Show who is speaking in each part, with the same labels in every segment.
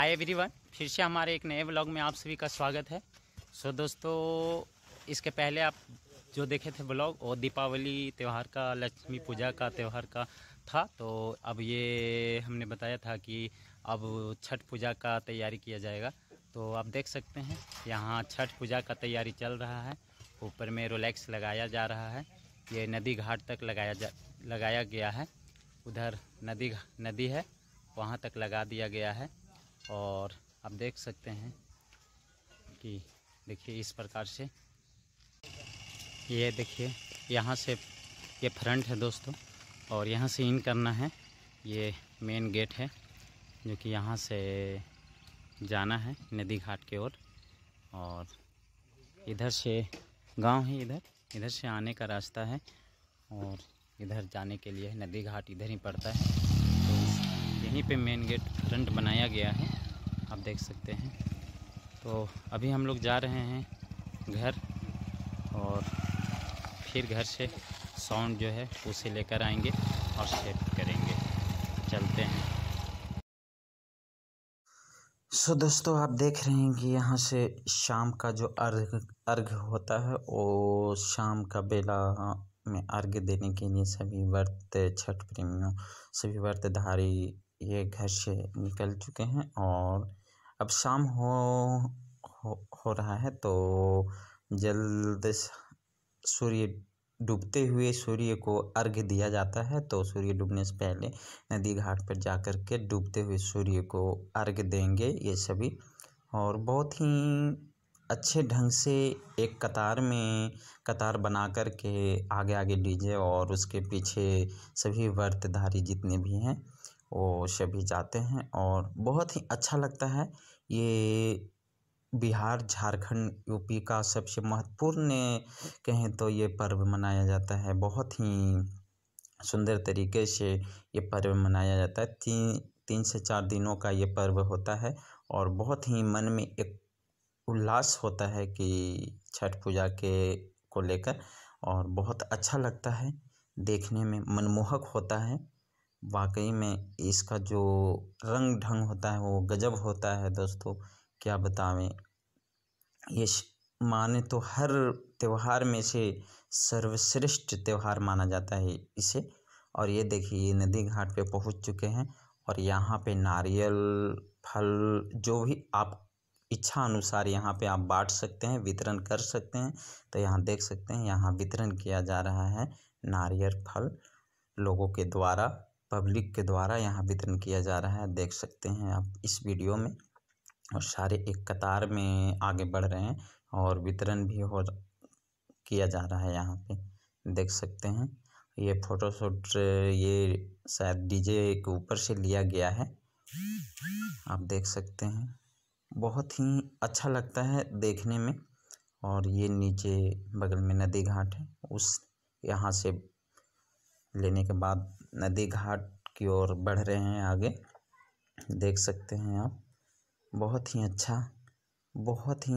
Speaker 1: hi everyone फिर से हमारे एक नए ब्लॉग में आप सभी का स्वागत है सो so, दोस्तों इसके पहले आप जो देखे थे ब्लॉग वो दीपावली त्यौहार का लक्ष्मी पूजा का त्यौहार का था तो अब ये हमने बताया था कि अब छठ पूजा का तैयारी किया जाएगा तो आप देख सकते हैं यहाँ छठ पूजा का तैयारी चल रहा है ऊपर में रोलैक्स लगाया जा रहा है ये नदी घाट तक लगाया जा लगाया गया है उधर नदी नदी है वहाँ तक लगा दिया गया है और आप देख सकते हैं कि देखिए इस प्रकार से ये देखिए यहाँ से ये फ्रंट है दोस्तों और यहाँ से इन करना है ये मेन गेट है जो कि यहाँ से जाना है नदी घाट की ओर और, इधर से गांव है इधर इधर से आने का रास्ता है और इधर जाने के लिए नदी घाट इधर ही पड़ता है यहीं पे मेन गेट फ्रंट बनाया गया है आप देख सकते हैं तो अभी हम लोग जा रहे हैं घर और फिर घर से साउंड जो है उसे लेकर आएंगे और सेट करेंगे चलते हैं
Speaker 2: सो दोस्तों आप देख रहे हैं कि यहाँ से शाम का जो अर्घ अर्घ होता है वो शाम का बेला में अर्घ देने के लिए सभी व्रत छठ प्रेमियों सभी व्रतधारी ये घर से निकल चुके हैं और अब शाम हो हो, हो रहा है तो जल्द सूर्य डूबते हुए सूर्य को अर्घ दिया जाता है तो सूर्य डूबने से पहले नदी घाट पर जा कर के डूबते हुए सूर्य को अर्घ देंगे ये सभी और बहुत ही अच्छे ढंग से एक कतार में कतार बना कर के आगे आगे डीजे और उसके पीछे सभी व्रतधारी जितने भी हैं वो सभी जाते हैं और बहुत ही अच्छा लगता है ये बिहार झारखंड यूपी का सबसे महत्वपूर्ण कहें तो ये पर्व मनाया जाता है बहुत ही सुंदर तरीके से ये पर्व मनाया जाता है तीन तीन से चार दिनों का ये पर्व होता है और बहुत ही मन में एक उल्लास होता है कि छठ पूजा के को लेकर और बहुत अच्छा लगता है देखने में मनमोहक होता है वाकई में इसका जो रंग ढंग होता है वो गजब होता है दोस्तों क्या बतावें ये माने तो हर त्यौहार में से सर्वश्रेष्ठ त्यौहार माना जाता है इसे और ये देखिए ये नदी घाट पे पहुंच चुके हैं और यहाँ पे नारियल फल जो भी आप इच्छा अनुसार यहाँ पे आप बांट सकते हैं वितरण कर सकते हैं तो यहाँ देख सकते हैं यहाँ वितरण किया जा रहा है नारियल फल लोगों के द्वारा पब्लिक के द्वारा यहाँ वितरण किया जा रहा है देख सकते हैं आप इस वीडियो में और सारे एक कतार में आगे बढ़ रहे हैं और वितरण भी हो किया जा रहा है यहाँ पे देख सकते हैं ये फोटोशूट ये शायद डीजे के ऊपर से लिया गया है आप देख सकते हैं बहुत ही अच्छा लगता है देखने में और ये नीचे बगल में नदी घाट है उस यहाँ से लेने के बाद नदी घाट की ओर बढ़ रहे हैं आगे देख सकते हैं आप बहुत ही अच्छा बहुत ही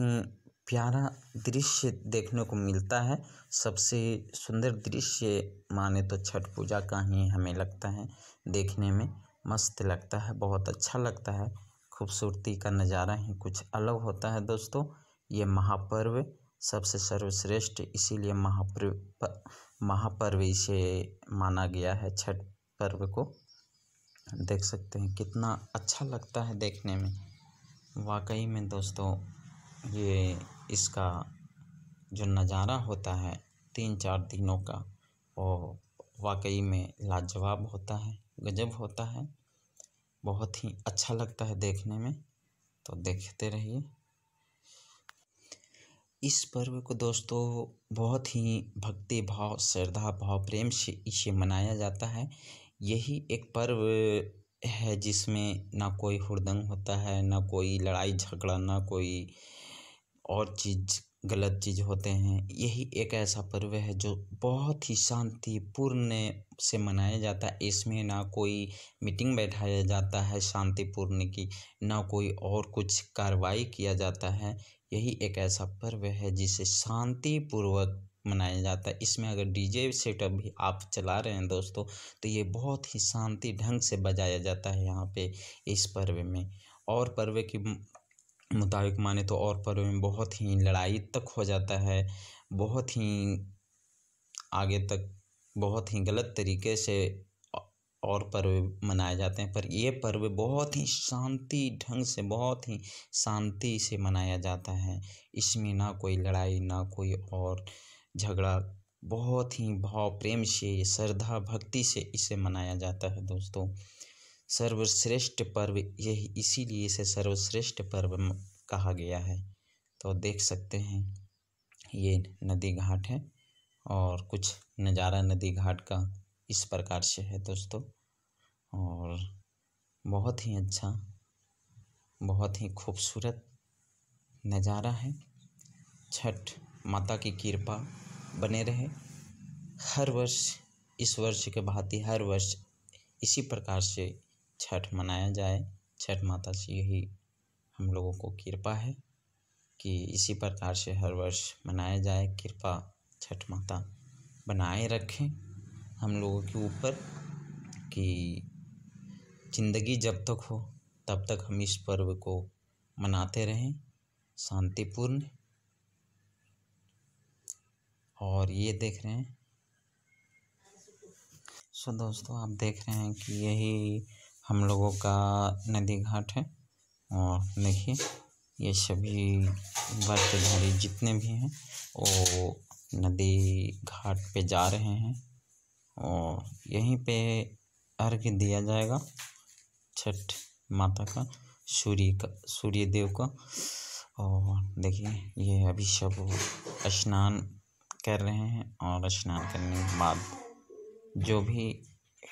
Speaker 2: प्यारा दृश्य देखने को मिलता है सबसे सुंदर दृश्य माने तो छठ पूजा का ही हमें लगता है देखने में मस्त लगता है बहुत अच्छा लगता है खूबसूरती का नज़ारा ही कुछ अलग होता है दोस्तों ये महापर्व सबसे सर्वश्रेष्ठ इसीलिए महापर्व महापर्व इसे माना गया है छठ पर्व को देख सकते हैं कितना अच्छा लगता है देखने में वाकई में दोस्तों ये इसका जो नज़ारा होता है तीन चार दिनों का वो वाकई में लाजवाब होता है गजब होता है बहुत ही अच्छा लगता है देखने में तो देखते रहिए इस पर्व को दोस्तों बहुत ही भक्ति भाव श्रद्धा भाव प्रेम से इसे मनाया जाता है यही एक पर्व है जिसमें ना कोई हुड़दंग होता है ना कोई लड़ाई झगड़ा ना कोई और चीज़ गलत चीज़ होते हैं यही एक ऐसा पर्व है जो बहुत ही शांतिपूर्ण से मनाया जाता है इसमें ना कोई मीटिंग बैठाया जाता है शांतिपूर्ण की ना कोई और कुछ कार्रवाई किया जाता है यही एक ऐसा पर्व है जिसे शांतिपूर्वक मनाया जाता है इसमें अगर डीजे सेटअप भी आप चला रहे हैं दोस्तों तो ये बहुत ही शांति ढंग से बजाया जाता है यहाँ पे इस पर्व में और पर्व के मुताबिक माने तो और पर्व में बहुत ही लड़ाई तक हो जाता है बहुत ही आगे तक बहुत ही गलत तरीके से और पर्व मनाए जाते हैं पर ये पर्व बहुत ही शांति ढंग से बहुत ही शांति से मनाया जाता है इसमें ना कोई लड़ाई ना कोई और झगड़ा बहुत ही भाव प्रेम से श्रद्धा भक्ति से इसे मनाया जाता है दोस्तों सर्वश्रेष्ठ पर्व यही इसीलिए इसे सर्वश्रेष्ठ पर्व कहा गया है तो देख सकते हैं ये नदी घाट है और कुछ नज़ारा नदी घाट का इस प्रकार से है दोस्तों और बहुत ही अच्छा बहुत ही खूबसूरत नज़ारा है छठ माता की कृपा बने रहे हर वर्ष इस वर्ष के भांति हर वर्ष इसी प्रकार से छठ मनाया जाए छठ माता से यही हम लोगों को कृपा है कि इसी प्रकार से हर वर्ष मनाया जाए कृपा छठ माता बनाए रखें हम लोगों के ऊपर कि ज़िंदगी जब तक हो तब तक हम इस पर्व को मनाते रहें शांतिपूर्ण और ये देख रहे हैं सो दोस्तों आप देख रहे हैं कि यही हम लोगों का नदी घाट है और देखिए ये सभी वर्तधारी जितने भी हैं वो नदी घाट पे जा रहे हैं और यहीं पे अर्घ दिया जाएगा छठ माता का सूर्य का सूर्य देव का और देखिए ये अभी सब स्नान कर रहे हैं और स्नान करने के बाद जो भी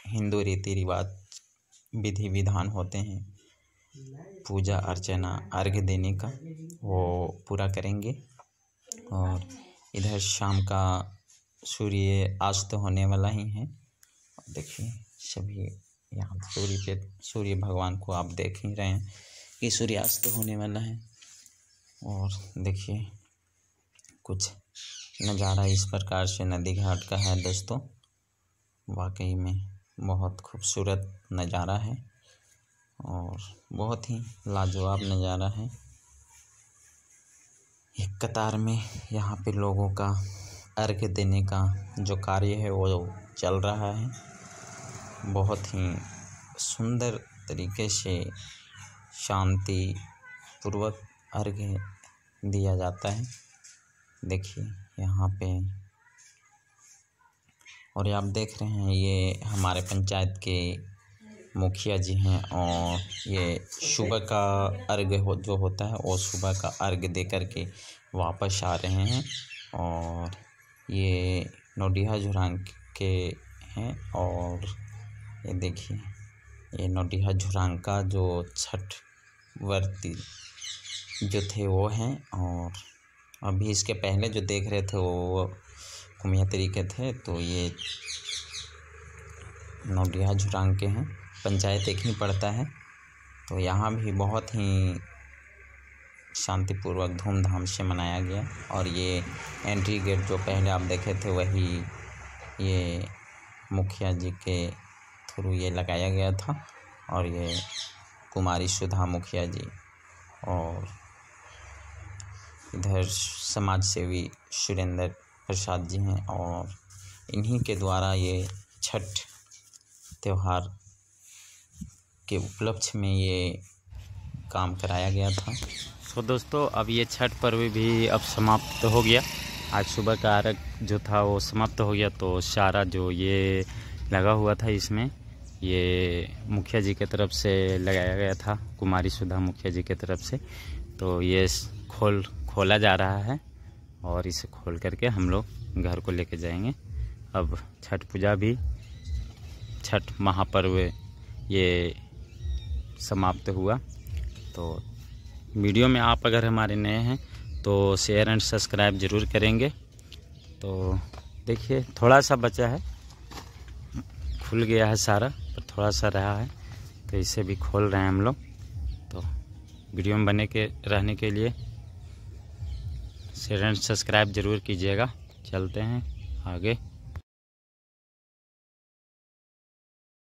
Speaker 2: हिंदू रीति रिवाज विधि विधान होते हैं पूजा अर्चना अर्घ देने का वो पूरा करेंगे और इधर शाम का सूर्य अस्त तो होने वाला ही है देखिए सभी यहाँ सूर्य पे सूर्य भगवान को आप देख ही रहे हैं कि सूर्यास्त तो होने वाला है और देखिए कुछ नज़ारा इस प्रकार से नदी घाट का है दोस्तों वाकई में बहुत खूबसूरत नज़ारा है और बहुत ही लाजवाब नज़ारा है एक कतार में यहाँ पे लोगों का अर्घ देने का जो कार्य है वो चल रहा है बहुत ही सुंदर तरीके से शांति पूर्वक अर्घ दिया जाता है देखिए यहाँ पे और ये आप देख रहे हैं ये हमारे पंचायत के मुखिया जी हैं और ये सुबह का अर्घ हो, जो होता है वो सुबह का अर्घ दे करके वापस आ रहे हैं और ये नोडिहा जुरान के हैं और ये देखिए ये नोडिहा जुरान का जो छठ वर्ती जो थे वो हैं और अभी इसके पहले जो देख रहे थे वो कुमिया तरीके थे तो ये नोडिया जुरान के हैं पंचायत एक ही पड़ता है तो यहाँ भी बहुत ही शांतिपूर्वक धूमधाम से मनाया गया और ये एंट्री गेट जो पहले आप देखे थे वही ये मुखिया जी के थ्रू ये लगाया गया था और ये कुमारी सुधा मुखिया जी और इधर समाज सेवी सुरेंद्र प्रसाद जी हैं और इन्हीं के द्वारा ये छठ त्यौहार के उपलक्ष्य में ये काम कराया गया था
Speaker 1: तो दोस्तों अब ये छठ पर्व भी अब समाप्त हो गया आज सुबह का अर्घ जो था वो समाप्त हो गया तो सारा जो ये लगा हुआ था इसमें ये मुखिया जी के तरफ से लगाया गया था कुमारी सुधा मुखिया जी के तरफ से तो ये खोल खोला जा रहा है और इसे खोल करके हम लोग घर को लेके जाएंगे अब छठ पूजा भी छठ महापर्व ये समाप्त हुआ तो वीडियो में आप अगर हमारे नए हैं तो शेयर एंड सब्सक्राइब ज़रूर करेंगे तो देखिए थोड़ा सा बचा है खुल गया है सारा पर थोड़ा सा रहा है तो इसे भी खोल रहे हैं हम लोग तो वीडियो में बने के रहने के लिए शेयर एंड सब्सक्राइब ज़रूर कीजिएगा चलते हैं आगे